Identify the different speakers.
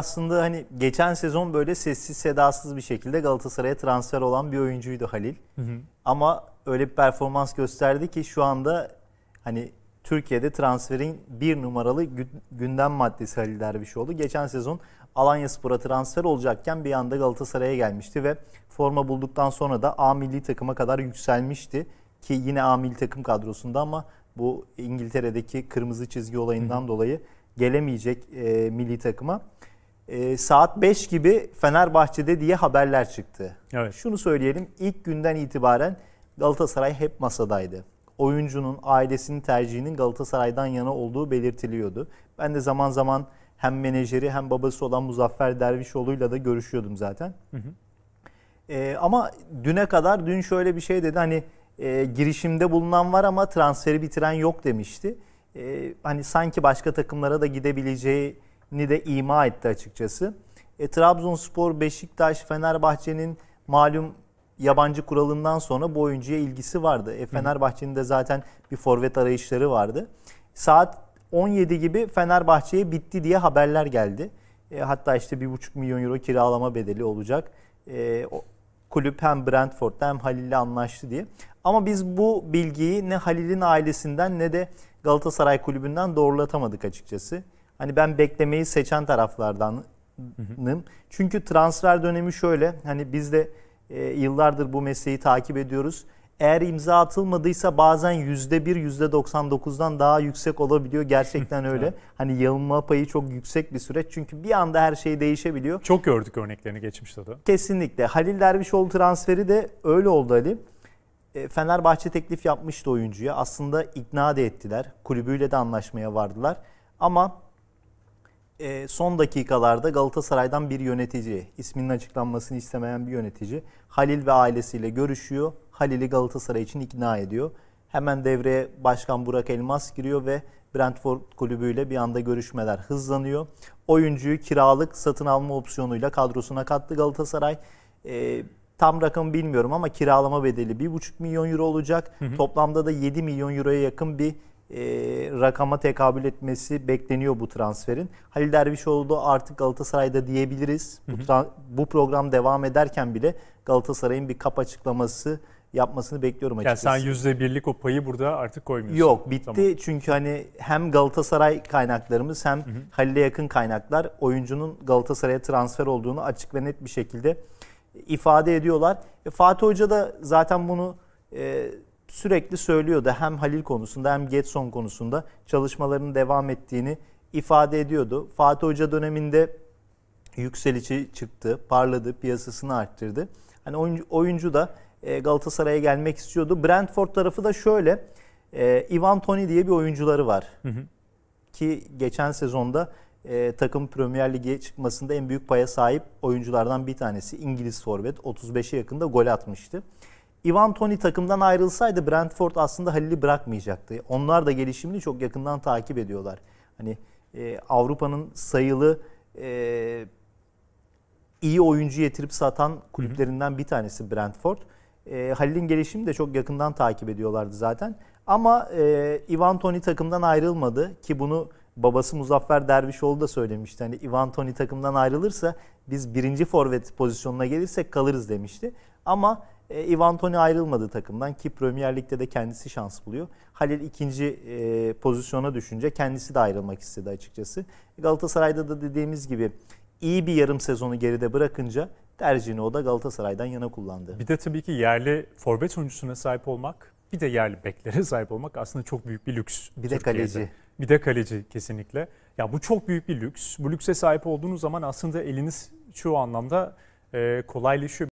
Speaker 1: aslında hani geçen sezon böyle sessiz sedasız bir şekilde Galatasaray'a transfer olan bir oyuncuydu Halil. Hı hı. Ama öyle bir performans gösterdi ki şu anda hani Türkiye'de transferin bir numaralı gündem maddesi Halil oldu. Geçen sezon Alanya Spor'a transfer olacakken bir anda Galatasaray'a gelmişti ve forma bulduktan sonra da A milli takıma kadar yükselmişti. Ki yine A milli takım kadrosunda ama bu İngiltere'deki kırmızı çizgi olayından Hı. dolayı gelemeyecek e, milli takıma e, saat 5 gibi Fenerbahçe'de diye haberler çıktı. Evet. Şunu söyleyelim ilk günden itibaren Galatasaray hep masadaydı. Oyuncunun ailesinin tercihinin Galatasaray'dan yana olduğu belirtiliyordu. Ben de zaman zaman hem menajeri hem babası olan Muzaffer Dervişoğlu'yla da görüşüyordum zaten. Hı hı. E, ama düne kadar dün şöyle bir şey dedi hani e, girişimde bulunan var ama transferi bitiren yok demişti. E, hani sanki başka takımlara da gidebileceği ni de ima etti açıkçası. E, Trabzonspor, Beşiktaş, Fenerbahçe'nin malum yabancı kuralından sonra bu oyuncuya ilgisi vardı. E, Fenerbahçe'nin de zaten bir forvet arayışları vardı. Saat 17 gibi Fenerbahçe'ye bitti diye haberler geldi. E, hatta işte 1,5 milyon euro kiralama bedeli olacak. E, o, kulüp hem Brentford'da hem Halil'le anlaştı diye. Ama biz bu bilgiyi ne Halil'in ailesinden ne de Galatasaray kulübünden doğrulatamadık açıkçası. Hani ben beklemeyi seçen taraflardanım. Hı hı. Çünkü transfer dönemi şöyle. Hani biz de e, yıllardır bu mesleği takip ediyoruz. Eğer imza atılmadıysa bazen %1, %99'dan daha yüksek olabiliyor. Gerçekten öyle. hani yılma payı çok yüksek bir süreç. Çünkü bir anda her şey değişebiliyor. Çok gördük örneklerini geçmişte de. Kesinlikle. Halil Dervişoğlu transferi de öyle oldu Ali. E, Fenerbahçe teklif yapmıştı oyuncuya. Aslında ikna da ettiler. Kulübüyle de anlaşmaya vardılar. Ama e, son dakikalarda Galatasaray'dan bir yönetici, isminin açıklanmasını istemeyen bir yönetici Halil ve ailesiyle görüşüyor. Halil'i Galatasaray için ikna ediyor. Hemen devreye Başkan Burak Elmas giriyor ve Brentford kulübüyle bir anda görüşmeler hızlanıyor. Oyuncuyu kiralık satın alma opsiyonuyla kadrosuna kattı Galatasaray. E, tam rakam bilmiyorum ama kiralama bedeli 1,5 milyon euro olacak. Hı hı. Toplamda da 7 milyon euroya yakın bir e, rakama tekabül etmesi bekleniyor bu transferin. Halil Dervişoğlu artık Galatasaray'da diyebiliriz. Hı hı. Bu, tra- bu program devam ederken bile Galatasaray'ın bir kap açıklaması yapmasını bekliyorum açıkçası. Yani sen yüzde birlik o payı burada artık koymuyorsun. Yok bitti tamam. çünkü hani hem Galatasaray kaynaklarımız hem Halil'e yakın kaynaklar oyuncunun Galatasaray'a transfer olduğunu açık ve net bir şekilde ifade ediyorlar. E, Fatih Hoca da zaten bunu e, sürekli söylüyordu. Hem Halil konusunda hem Getson konusunda çalışmalarının devam ettiğini ifade ediyordu. Fatih Hoca döneminde yükselişi çıktı, parladı, piyasasını arttırdı. Hani oyuncu, oyuncu da e, Galatasaray'a gelmek istiyordu. Brentford tarafı da şöyle. E, Ivan Tony diye bir oyuncuları var. Hı hı. Ki geçen sezonda e, takım Premier Lig'e çıkmasında en büyük paya sahip oyunculardan bir tanesi. İngiliz forvet 35'e yakında gol atmıştı. Ivan Toni takımdan ayrılsaydı Brentford aslında Halil'i bırakmayacaktı. Onlar da gelişimini çok yakından takip ediyorlar. Hani e, Avrupa'nın sayılı e, iyi oyuncu getirip satan kulüplerinden bir tanesi Brentford. E, Halil'in gelişimini de çok yakından takip ediyorlardı zaten. Ama e, Ivan Toni takımdan ayrılmadı ki bunu babası Muzaffer Dervişoğlu da söylemişti. Hani Ivan Toni takımdan ayrılırsa biz birinci forvet pozisyonuna gelirsek kalırız demişti. Ama e, Ivan Toni ayrılmadı takımdan ki Premier Lig'de de kendisi şans buluyor. Halil ikinci e, pozisyona düşünce kendisi de ayrılmak istedi açıkçası. Galatasaray'da da dediğimiz gibi iyi bir yarım sezonu geride bırakınca tercihini o da Galatasaray'dan yana kullandı. Bir de tabii ki yerli forvet oyuncusuna sahip olmak, bir de yerli beklere sahip olmak aslında çok büyük bir lüks. Bir Türkiye'de. de kaleci. Bir de kaleci kesinlikle. Ya bu çok büyük bir lüks. Bu lükse sahip olduğunuz zaman aslında eliniz çoğu anlamda e, kolaylaşıyor.